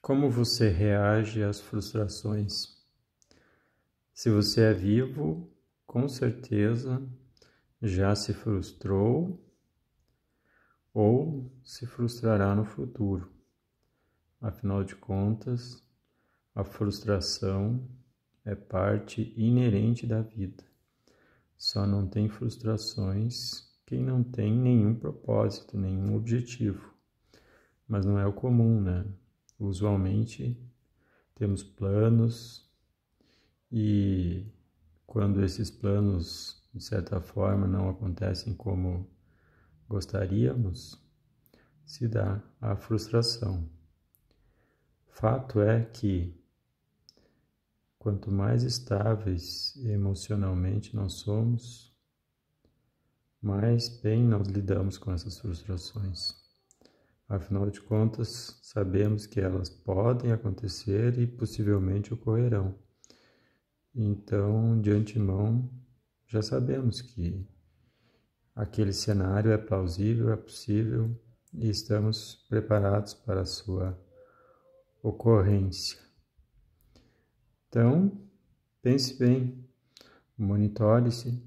Como você reage às frustrações? Se você é vivo, com certeza já se frustrou ou se frustrará no futuro. Afinal de contas, a frustração é parte inerente da vida. Só não tem frustrações quem não tem nenhum propósito, nenhum objetivo. Mas não é o comum, né? Usualmente temos planos e quando esses planos de certa forma não acontecem como gostaríamos, se dá a frustração. Fato é que quanto mais estáveis emocionalmente nós somos, mais bem nós lidamos com essas frustrações. Afinal de contas, sabemos que elas podem acontecer e possivelmente ocorrerão. Então, de antemão, já sabemos que aquele cenário é plausível, é possível e estamos preparados para a sua ocorrência. Então, pense bem, monitore-se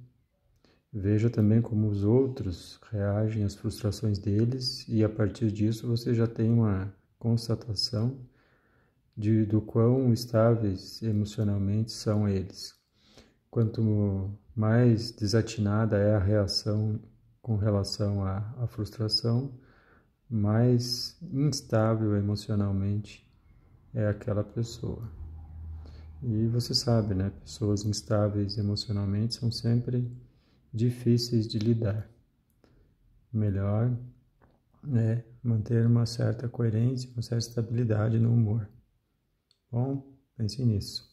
Veja também como os outros reagem às frustrações deles e a partir disso você já tem uma constatação de do quão estáveis emocionalmente são eles. Quanto mais desatinada é a reação com relação à, à frustração, mais instável emocionalmente é aquela pessoa. E você sabe, né? Pessoas instáveis emocionalmente são sempre difíceis de lidar. Melhor é manter uma certa coerência, uma certa estabilidade no humor. Bom, pense nisso.